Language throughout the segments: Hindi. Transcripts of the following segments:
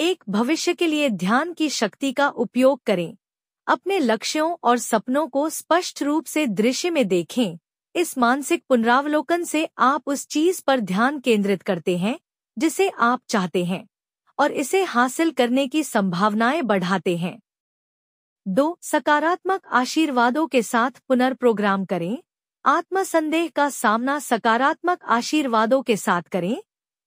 एक भविष्य के लिए ध्यान की शक्ति का उपयोग करें अपने लक्ष्यों और सपनों को स्पष्ट रूप से दृश्य में देखें इस मानसिक पुनरावलोकन से आप उस चीज पर ध्यान केंद्रित करते हैं जिसे आप चाहते हैं और इसे हासिल करने की संभावनाएं बढ़ाते हैं दो सकारात्मक आशीर्वादों के साथ पुनर्प्रोग्राम करें आत्मसंदेह का सामना सकारात्मक आशीर्वादों के साथ करें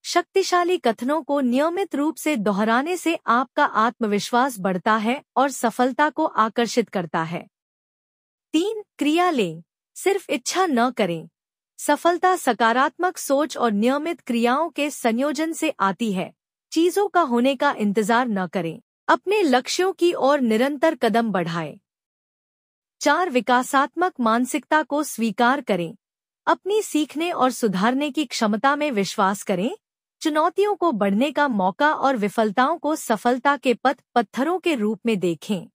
शक्तिशाली कथनों को नियमित रूप से दोहराने से आपका आत्मविश्वास बढ़ता है और सफलता को आकर्षित करता है तीन क्रिया लें सिर्फ इच्छा न करें सफलता सकारात्मक सोच और नियमित क्रियाओं के संयोजन से आती है चीजों का होने का इंतजार न करें अपने लक्ष्यों की ओर निरंतर कदम बढ़ाएं चार विकासात्मक मानसिकता को स्वीकार करें अपनी सीखने और सुधारने की क्षमता में विश्वास करें चुनौतियों को बढ़ने का मौका और विफलताओं को सफलता के पथ पत्थरों के रूप में देखें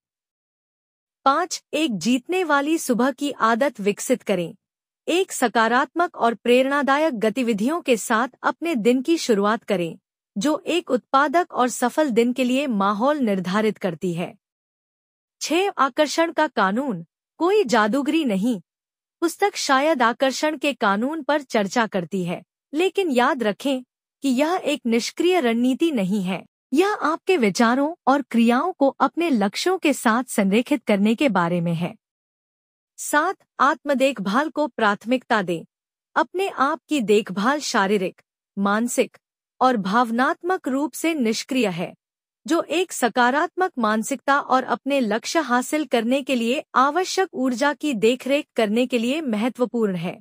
पांच एक जीतने वाली सुबह की आदत विकसित करें एक सकारात्मक और प्रेरणादायक गतिविधियों के साथ अपने दिन की शुरुआत करें जो एक उत्पादक और सफल दिन के लिए माहौल निर्धारित करती है छह आकर्षण का कानून कोई जादूगरी नहीं पुस्तक शायद आकर्षण के कानून पर चर्चा करती है लेकिन याद रखें कि यह एक निष्क्रिय रणनीति नहीं है यह आपके विचारों और क्रियाओं को अपने लक्ष्यों के साथ संरेखित करने के बारे में है साथ आत्म देखभाल को प्राथमिकता दें अपने आप की देखभाल शारीरिक मानसिक और भावनात्मक रूप से निष्क्रिय है जो एक सकारात्मक मानसिकता और अपने लक्ष्य हासिल करने के लिए आवश्यक ऊर्जा की देखरेख करने के लिए महत्वपूर्ण है